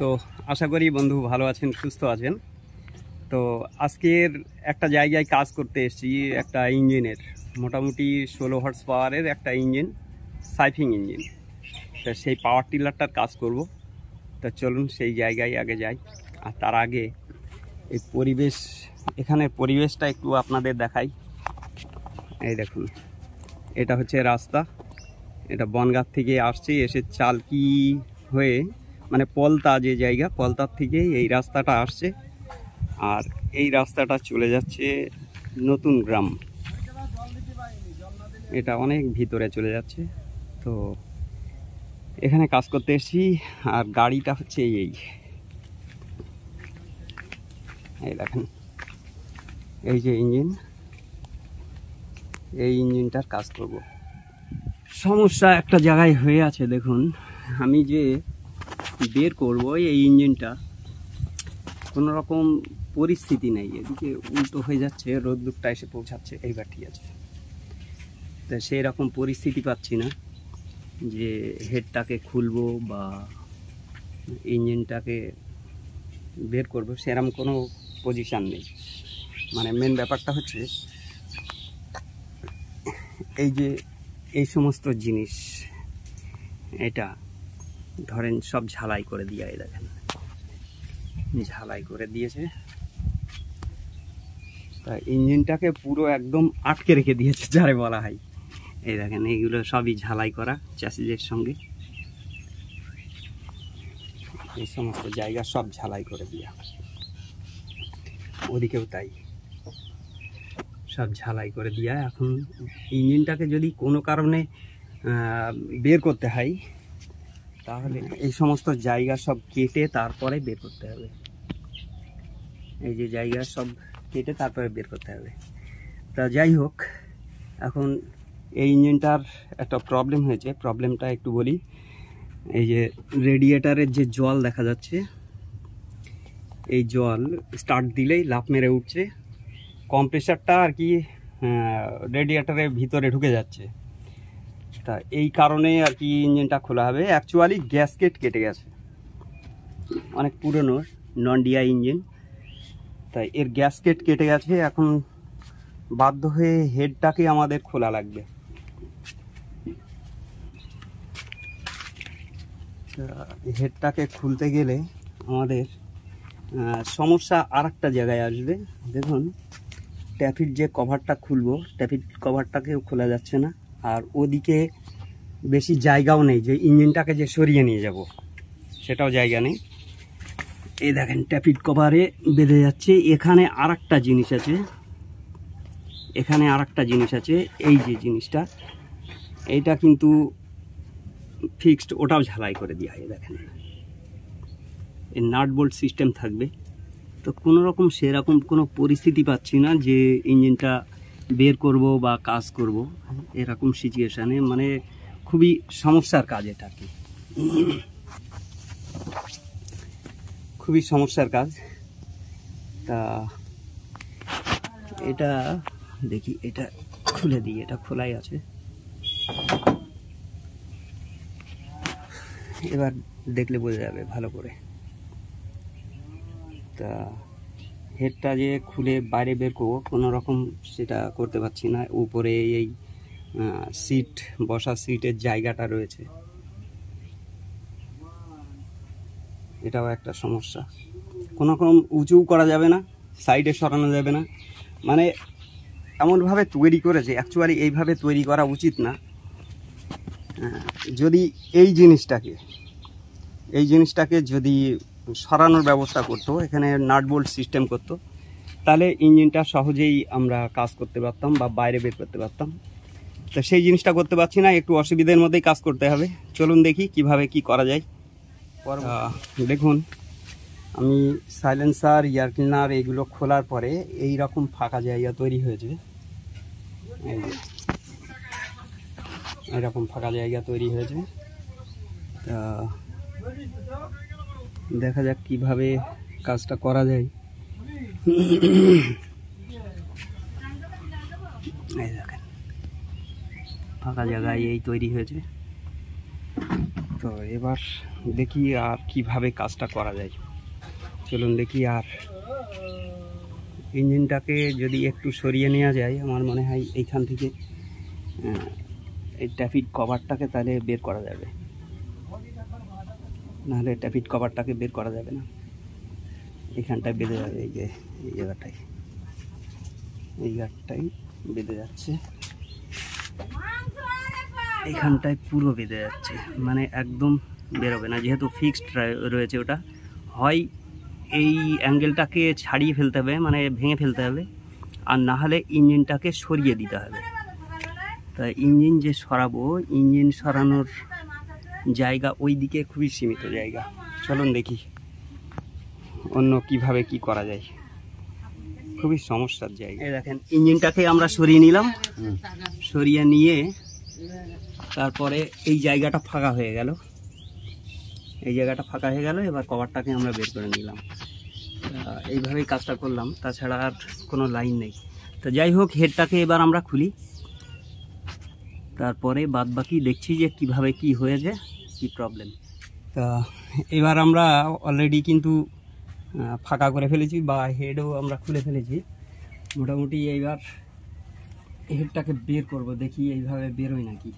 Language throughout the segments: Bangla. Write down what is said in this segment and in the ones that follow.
তো আশা করি বন্ধু ভালো আছেন সুস্থ আছেন তো আজকের একটা জায়গায় কাজ করতে এসেছি একটা ইঞ্জিনের মোটামুটি ষোলো হর্স পাওয়ারের একটা ইঞ্জিন সাইফিং ইঞ্জিন তো সেই পাওয়ার টিলারটার কাজ করব তো চলুন সেই জায়গায় আগে যাই আর তার আগে এই পরিবেশ এখানে পরিবেশটা একটু আপনাদের দেখাই এই দেখুন এটা হচ্ছে রাস্তা এটা বনগাঁ থেকে আসছি এসে চালকি হয়ে মানে পলতা যে জায়গা পলতার থেকে এই রাস্তাটা আসছে আর এই রাস্তাটা চলে যাচ্ছে নতুন গ্রাম এটা অনেক ভিতরে চলে যাচ্ছে তো এখানে কাজ করতে এসেছি আর গাড়িটা হচ্ছে এই এই দেখেন এই যে ইঞ্জিন এই ইঞ্জিনটার কাজ করব সমস্যা একটা জায়গায় হয়ে আছে দেখুন আমি যে বের করব এই ইঞ্জিনটা কোনো রকম পরিস্থিতি নেই এদিকে উল্টো হয়ে যাচ্ছে রোদ্দুরটা এসে পৌঁছাচ্ছে এইবার ঠিক আছে তা সেই রকম পরিস্থিতি পাচ্ছি না যে হেডটাকে খুলবো বা ইঞ্জিনটাকে বের করব সেরকম কোনো পজিশান নেই মানে মেন ব্যাপারটা হচ্ছে এই যে এই সমস্ত জিনিস এটা ধরেন সব ঝালাই করে দিয়ে দেখেন ঝালাই করে দিয়েছে তা ইঞ্জিনটাকে পুরো একদম আটকে রেখে দিয়েছে যারে বলা হয় এই দেখেন এইগুলো সবই ঝালাই করা চাষিদের সঙ্গে এই সমস্ত জায়গা সব ঝালাই করে দেওয়া ওদিকেও তাই সব ঝালাই করে দেওয়া এখন ইঞ্জিনটাকে যদি কোনো কারণে বের করতে হয় তাহলে এই সমস্ত জায়গা সব কেটে তারপরে বের করতে হবে এই যে জায়গা সব কেটে তারপরে বের করতে হবে তা যাই হোক এখন এই ইঞ্জিনটার একটা প্রবলেম হয়েছে প্রবলেমটা একটু বলি এই যে রেডিয়েটারের যে জল দেখা যাচ্ছে এই জল স্টার্ট দিলেই লাফ মেরে উঠছে কম্প্রেসারটা আর কি রেডিয়েটারের ভিতরে ঢুকে যাচ্ছে তা এই কারণে আর কি ইঞ্জিনটা খোলা হবে অ্যাকচুয়ালি গ্যাসকেট কেটে গেছে অনেক পুরনো নন ডিয়া ইঞ্জিন তাই এর গ্যাসকেট কেটে গেছে এখন বাধ্য হয়ে হেডটাকে আমাদের খোলা লাগবে হেডটাকে খুলতে গেলে আমাদের সমস্যা আর একটা জায়গায় আসবে দেখুন ট্যাফির যে কভারটা খুলবো ট্যাফির কভারটাকেও খোলা যাচ্ছে না আর ওদিকে বেশি জায়গাও নেই যে ইঞ্জিনটাকে যে সরিয়ে নিয়ে যাব সেটাও জায়গা নেই এই দেখেন ট্যাপিট কভারে বেঁধে যাচ্ছে এখানে আর জিনিস আছে এখানে আর জিনিস আছে এই যে জিনিসটা এইটা কিন্তু ফিক্সড ওটাও ঝালাই করে দেওয়া হয় দেখেন এই নাট বোল্ট সিস্টেম থাকবে তো কোনো রকম সেরকম কোনো পরিস্থিতি পাচ্ছি না যে ইঞ্জিনটা বের করব বা কাজ করব এরকম সিচুয়েশানে মানে খুবই সমস্যার কাজ এটা আর কি খুবই সমস্যার কাজ তা এটা দেখি এটা খুলে দিই এটা খোলাই আছে এবার দেখলে বোঝা যাবে ভালো করে তা হেডটা যে খুলে বাইরে বের করবো কোনো রকম সেটা করতে পারছি না উপরে এই সিট বসা সিটের জায়গাটা রয়েছে এটাও একটা সমস্যা কোনো রকম উঁচু করা যাবে না সাইডে সরানো যাবে না মানে এমনভাবে তৈরি করেছে অ্যাকচুয়ালি এইভাবে তৈরি করা উচিত না যদি এই জিনিসটাকে এই জিনিসটাকে যদি সরানোর ব্যবস্থা করত এখানে নাটবোল্ট সিস্টেম করত তাহলে ইঞ্জিনটা সহজেই আমরা কাজ করতে পারতাম বা বাইরে বের করতে পারতাম তো সেই জিনিসটা করতে পারছি না একটু অসুবিধার মধ্যেই কাজ করতে হবে চলুন দেখি কিভাবে কি করা যায় দেখুন আমি সাইলেন্সার ইয়ার ক্লিনার এগুলো খোলার পরে এই রকম ফাঁকা জায়গা তৈরি হয়েছে এরকম ফাঁকা জায়গা তৈরি হয়েছে তা দেখা যাক কিভাবে কাজটা করা যায় ফাঁকা জায়গায় এই তৈরি হয়েছে তো এবার দেখি আর কিভাবে কাজটা করা যায় চলুন দেখি আর ইঞ্জিনটাকে যদি একটু সরিয়ে নেওয়া যায় আমার মনে হয় এইখান থেকে এই ট্রাফিক কভারটাকে তাহলে বের করা যাবে নাহলে এটা ফিট কভারটাকে বের করা যাবে না এখানটায় বেঁধে যাবে এই যে এই জায়গাটাই এই গাঠটাই বেঁধে যাচ্ছে এখানটায় পুরো বেঁধে যাচ্ছে মানে একদম বেরোবে না যেহেতু ফিক্সড রয়েছে ওটা হয় এই অ্যাঙ্গেলটাকে ছাড়িয়ে ফেলতে হবে মানে ভেঙে ফেলতে হবে আর না হলে ইঞ্জিনটাকে সরিয়ে দিতে হবে তা ইঞ্জিন যে সরাবো ইঞ্জিন সরানোর জায়গা ওই দিকে খুবই সীমিত জায়গা চলুন দেখি অন্য কিভাবে কি করা যায় খুবই সমস্যার জায়গা দেখেন ইঞ্জিনটাকে আমরা সরিয়ে নিলাম সরিয়ে নিয়ে তারপরে এই জায়গাটা ফাঁকা হয়ে গেল এই জায়গাটা ফাঁকা হয়ে গেল এবার কভারটাকে আমরা বের করে নিলাম এইভাবেই কাজটা করলাম তাছাড়া আর কোনো লাইন নেই তো যাই হোক হেডটাকে এবার আমরা খুলি তারপরে বাদ বাকি দেখছি যে কিভাবে কি হয়েছে কি প্রবলেম তা এবার আমরা অলরেডি কিন্তু ফাঁকা করে ফেলেছি বা হেডও আমরা খুলে ফেলেছি মোটামুটি এইবার হেডটাকে বের করব দেখি এইভাবে বেরোই নাকি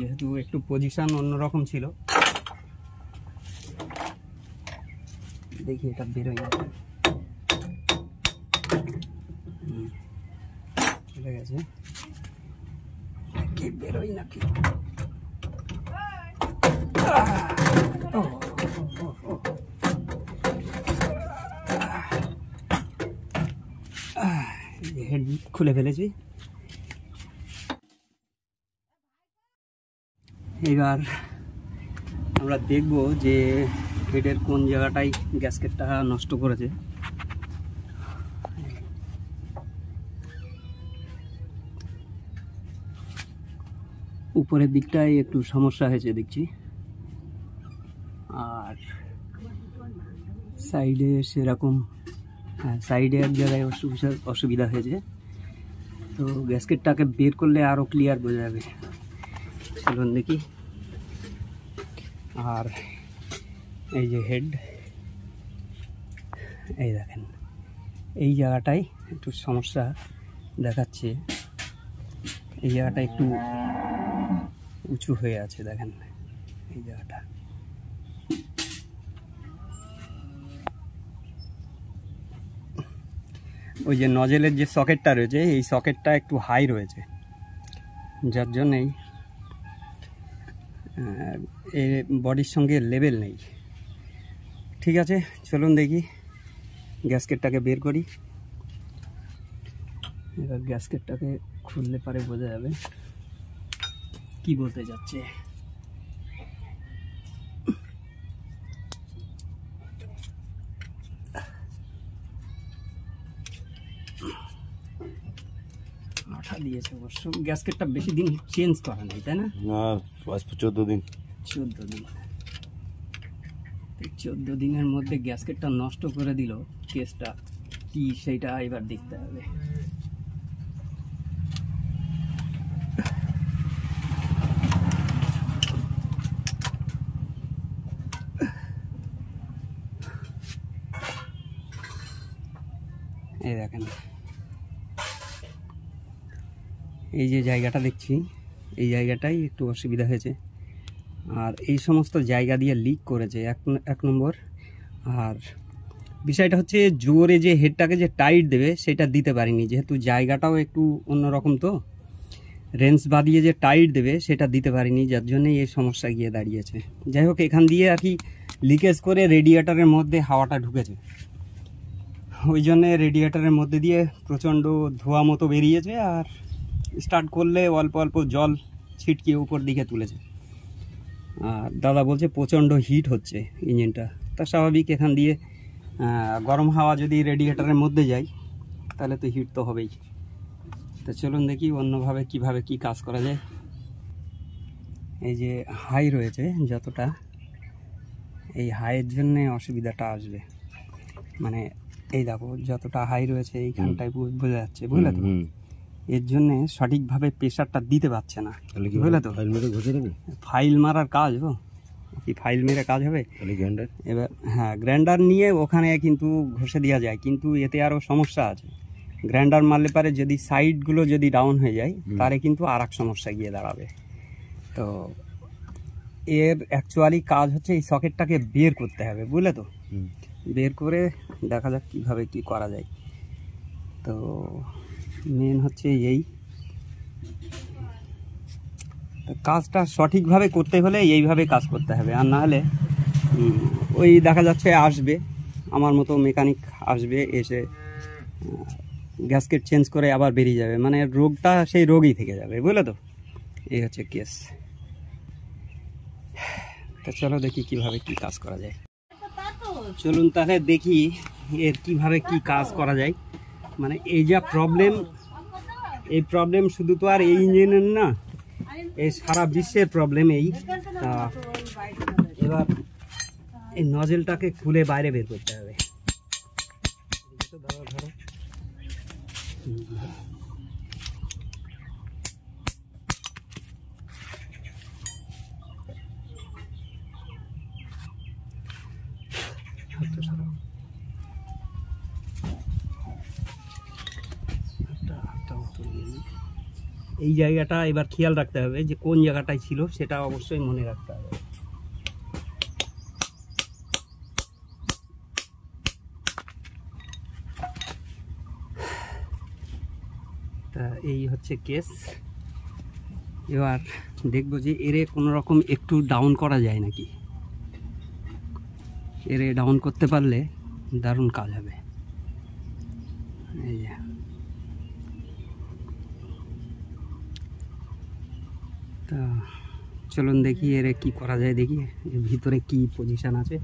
যেহেতু একটু পজিশান অন্যরকম ছিল দেখি এটা বেরোয় নাকি চলে গেছে কি বেরোই নাকি হেড খুলে ফেলেছি এবার আমরা দেখব যে হেডের কোন জায়গাটাই গ্যাসকেটটা নষ্ট করেছে উপরের দিকটায় একটু সমস্যা হয়েছে দেখছি আর সাইডে সেরকম হ্যাঁ, সাইডে এক জায়গায় অসুবিধা অসুবিধা হয়েছে তো গ্যাসকেটটাকে বের করলে আরও ক্লিয়ার বোঝা যাবে চলুন দেখি আর এই যে হেড এই দেখেন এই জায়গাটাই একটু সমস্যা দেখাচ্ছে এই জায়গাটা একটু উঁচু হয়ে আছে দেখেন এই জায়গাটা ওই যে নজেলের যে সকেটটা রয়েছে এই সকেটটা একটু হাই রয়েছে যার জন্যেই এ বডির সঙ্গে লেবেল নেই ঠিক আছে চলুন দেখি গ্যাসকেটটাকে বের করি এবার গ্যাসকেটটাকে খুললে পারে বোঝা যাবে কি বলতে যাচ্ছে দিয়েছে অবশ্য গ্যাসকেটটা বেশি দিন চেঞ্জ তাই না চোদ্দ দিন দিন দিনের মধ্যে গ্যাসকেটটা নষ্ট করে দিল কেসটা কি সেটা এবার দেখতে হবে দেখেন এই যে জায়গাটা দেখছি এই জায়গাটাই একটু অসুবিধা হয়েছে আর এই সমস্ত জায়গা দিয়ে লিক করেছে এক এক নম্বর আর বিষয়টা হচ্ছে জোরে যে হেডটাকে যে টাইট দেবে সেটা দিতে পারিনি যেহেতু জায়গাটাও একটু অন্যরকম তো রেঞ্জ বাঁধিয়ে যে টাইট দেবে সেটা দিতে পারিনি যার জন্যই এই সমস্যা গিয়ে দাঁড়িয়েছে যাই হোক এখান দিয়ে আর কি লিকেজ করে রেডিয়েটারের মধ্যে হাওয়াটা ঢুকেছে ওই জন্যে রেডিয়েটারের মধ্যে দিয়ে প্রচণ্ড ধোয়া মতো বেরিয়েছে আর স্টার্ট করলে অল্প অল্প জল ছিটকিয়ে উপর দিকে তুলেছে আর দাদা বলছে প্রচণ্ড হিট হচ্ছে ইঞ্জিনটা তা স্বাভাবিক এখান দিয়ে গরম হাওয়া যদি রেডিয়েটারের মধ্যে যায় তাহলে তো হিট তো হবেই তা চলুন দেখি অন্যভাবে কিভাবে কি কাজ করা যায় এই যে হাই রয়েছে যতটা এই হাইয়ের জন্যে অসুবিধাটা আসবে মানে এই দেখো যতটা হাই রয়েছে এইখানটায় বোঝা যাচ্ছে বুঝলে তো এর জন্য সঠিকভাবে প্রেশারটা দিতে পারছে না বুঝলে তো ফাইল মেরে ঘষে দেবে ফাইল মারার কাজ ও কি ফাইল মেরে কাজ হবে গ্রাইন্ডার এবার হ্যাঁ গ্রাইন্ডার নিয়ে ওখানে কিন্তু ঘষে দেওয়া যায় কিন্তু এতে আরও সমস্যা আছে গ্রাইন্ডার মারলে পারে যদি সাইডগুলো যদি ডাউন হয়ে যায় তারে কিন্তু আর এক সমস্যা গিয়ে দাঁড়াবে তো এর অ্যাকচুয়ালি কাজ হচ্ছে এই সকেটটাকে বের করতে হবে বুঝলে তো বের করে দেখা যাক কীভাবে কী করা যায় তো মেন হচ্ছে এই কাজটা সঠিকভাবে করতে হলে এইভাবে কাজ করতে হবে আর না হলে ওই দেখা যাচ্ছে আসবে আমার মতো মেকানিক আসবে এসে গ্যাসকেট চেঞ্জ করে আবার বেরিয়ে যাবে মানে রোগটা সেই রোগই থেকে যাবে বুঝলে তো এই হচ্ছে কেস তা চলো দেখি কীভাবে কী কাজ করা যায় চলুন তাহলে দেখি এর কিভাবে কি কাজ করা যায় মানে এই যা প্রবলেম এই প্রবলেম শুধু তো আর এই ইঞ্জিনের না এই সারা বিশ্বের প্রবলেম এই এবার এই নজেলটাকে খুলে বাইরে বের করতে হবে এই জায়গাটা এবার খেয়াল রাখতে হবে যে কোন জায়গাটায় ছিল সেটা অবশ্যই মনে রাখতে হবে তা এই হচ্ছে কেস এবার দেখব যে এরে কোনো রকম একটু ডাউন করা যায় নাকি এরে ডাউন করতে পারলে দারুণ কাজ হবে এই যে তা চলুন দেখি এর কি করা যায় দেখি এর ভিতরে কি পজিশন আছে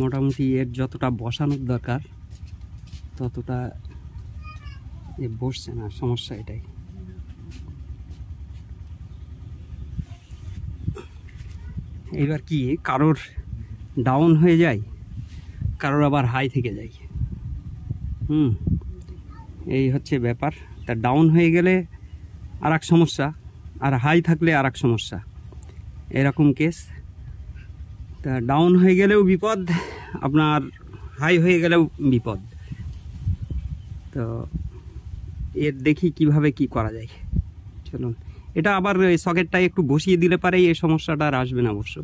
মোটামুটি এর যতটা বসানোর দরকার ততটা বসছে না সমস্যা এটাই এবার কি কারোর ডাউন হয়ে যায় কারোর আবার হাই থেকে যায় হুম এই হচ্ছে ব্যাপার তা ডাউন হয়ে গেলে আর এক সমস্যা আর হাই থাকলে আর এক সমস্যা এরকম কেস তা ডাউন হয়ে গেলেও বিপদ আপনার হাই হয়ে গেলেও বিপদ তো এর দেখি কিভাবে কি করা যায় চলুন এটা আবার সকেটটা একটু বসিয়ে দিলে পারে এই সমস্যাটা আর আসবে না অবশ্য